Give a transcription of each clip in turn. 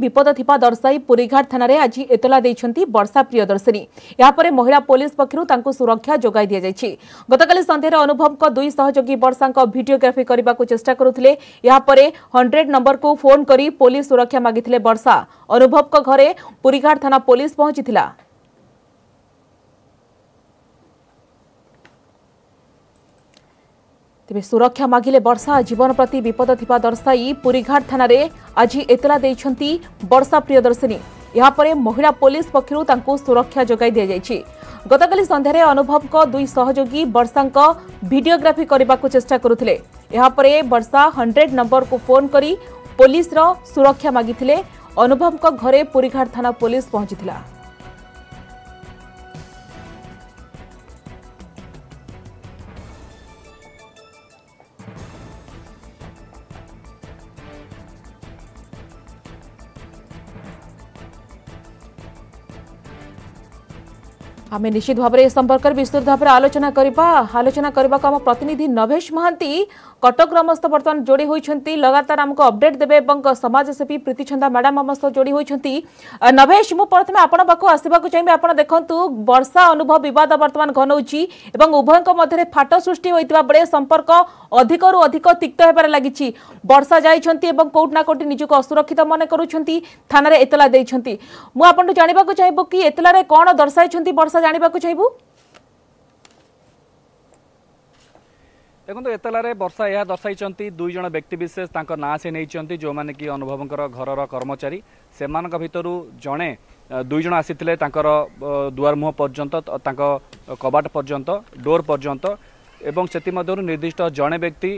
विपद थिपा दर्शाई पुरीघाट थाना आज एतला वर्षा प्रियदर्शिनी यापर महिला पुलिस पक्ष सुरक्षा जगै दी जाए गतका सन्धार अनुभव दुई सहयोगी बर्षा भिडियोग्राफी करने को चेषा करुते हंड्रेड नंबर को फोन कर पुलिस सुरक्षा मागिते बर्षा अनुभव घरे पुरीघाट थाना पुलिस पहुंची तेज सुरक्षा मागिले वर्षा जीवन प्रति विपद ता दर्शाई पुरीघाट थाना आज एतला बर्षा प्रियदर्शिनी यापर महिला पुलिस पक्ष सुरक्षा जगह दी गतका सन्धार अनुभव दुई सहयोगी वर्षा भिडियोग्राफी करने को चेषा करुते वर्षा हंड्रेड नंबर को फोन कर पुलिस सुरक्षा मागिते अनुभव घरे पूरीघाट थाना पुलिस पहुंची थिला। आम निश्चित भाव में संपर्क में विस्तृत भाव में आलोचना करवा आलोचना करने को आम प्रतिनिधि नवेश महांती कटक बर्तमान जोड़ी होती लगातार आमको अपडेट देवे समाजसेवी प्रीति छंदा मैडम आम सह जोड़ी होती नवेश मु प्रथम आपण पाक आसवाक चाहिए आप देखु वर्षा अनुभव बद बर्तमान घनाऊँगी उभय फाट सृष्टि होता बेले संपर्क अधिक रु अधिक तिक्त होबार लगी वर्षा जाती कौट ना कौटी निजक असुरक्षित मन करुँच थाना एतला मुझे जानवाक चाहिए कि एतलार कौन दर्शाई वर्षा ଜାଣିବାକୁ ଚାହିଁବୁ দেখুন এতলার বর্ষা এ দর্শাইছেন দুই জন ব্যক্তিবিশেষ তাঁর না সে নিয়েছেন যে কি অনুভবঙ্কর ঘরর কর্মচারী সে ভিতর জনে দুইজন আসিলে তাঁর দুয়ার মুহ পর্যন্ত তাঁর কবাট পর্যন্ত ডোর পর্যন্ত এবং সেমধ্যে নির্দিষ্ট জনে ব্যক্তি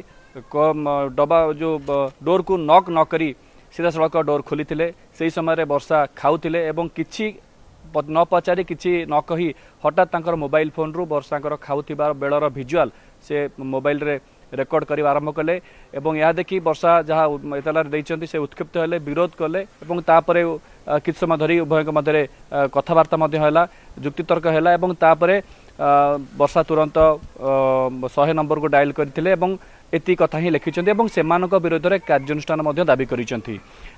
ডবা যে ডোর কু নক নক করে সিধাসলখ ডোর খোলি সেই সময় বর্ষা খাওলে এবং কিছু नपचारि कि नक हटात तांकर मोबाइल फोन रु वर्षाको खाउँ विजुअल से मोबाइल रेकर्डको आरम्भ कले यदेखि वर्षा जहाँ से उत्क्षिप्त हो विरोध कले त समय धरि उभय कथाबर्ता जुक्तितर्क होलाप वर्षा तुरन्त को डायल करथिले एवं ଏତିକି କଥା ହିଁ ଲେଖିଛନ୍ତି ଏବଂ ସେମାନଙ୍କ ବିରୋଧରେ କାର୍ଯ୍ୟାନୁଷ୍ଠାନ ମଧ୍ୟ ଦାବି କରିଛନ୍ତି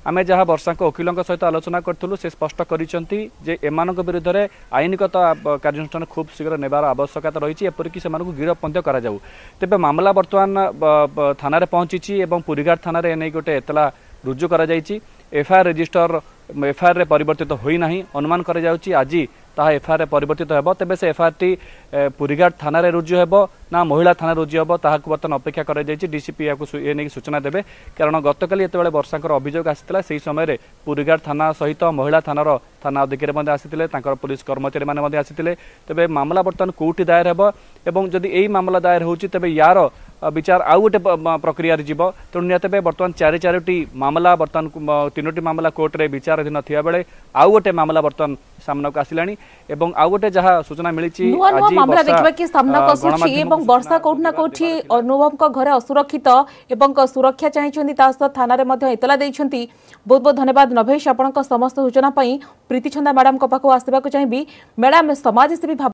ଆମେ ଯାହା ବର୍ଷାଙ୍କ ଓକିଲଙ୍କ ସହିତ ଆଲୋଚନା କରିଥିଲୁ ସେ ସ୍ପଷ୍ଟ କରିଛନ୍ତି ଯେ ଏମାନଙ୍କ ବିରୁଦ୍ଧରେ ଆଇନଗତ କାର୍ଯ୍ୟାନୁଷ୍ଠାନ ଖୁବ୍ ଶୀଘ୍ର ନେବାର ଆବଶ୍ୟକତା ରହିଛି ଏପରିକି ସେମାନଙ୍କୁ ଗିରଫ ମଧ୍ୟ କରାଯାଉ ତେବେ ମାମଲା ବର୍ତ୍ତମାନ ଥାନାରେ ପହଞ୍ଚିଛି ଏବଂ ପୁରୀଘାଟ ଥାନାରେ ଏନେଇ ଗୋଟେ ଏତଲା ରୁଜୁ କରାଯାଇଛି ଏଫଆଇଆର୍ ରେଜିଷ୍ଟର এফআইআর পরিবর্তিত হয়ে না অনুমান করা যাচ্ছে আজ তাহা এফআইআর পরিবর্তিত হব তবে সে এফআইআরটি পুরীঘাট থানার রুজু হব না মহিলা থানা রুজু হব তাহা বর্তমান অপেক্ষা করা যাই ডিসিপি এ নিয়ে সূচনা দেবে কারণ গতকাল যেতবে বর্ষাঙ্কর অভিযোগ আসিলা সেই সময় পুরীঘাট থানা সহিত মহিলা থানার থানা অধিকারী আসিলে তাঁর পুলিশ কর্মচারী মানে আসিলে তবে মামলা বর্তমান কোটি দায়ের হব এবং যদি এই মামলা দায়ের হচ্ছে তবে ইয়ার বিচার আউ গোটে প্রক্রিয়ার যাব তেমন निहत भाव बर्तमान चारि चारोटी मामला बर्तमान तीनोटी मामला कोर्टे विचाराधीन था আউ গোটে মামলা বর্তমান সামনাকে আসলে এবং আউ গোটে যা সূচনা মিলিছি এবং বর্ষা কোটি না কোটি অনুভবক ঘরে অসুরক্ষিত এবং সুরক্ষা চাইছেন তা সহ থানার মধ্যে ইতলা দিয়েছেন বহুত বহু ধন্যবাদ নভেশ আপনার সমস্ত সূচনা পাই প্রীতিছন্দা ম্যাডাম পাখু আসবে চাইবি ম্যাডাম সমাজসেবী ভাব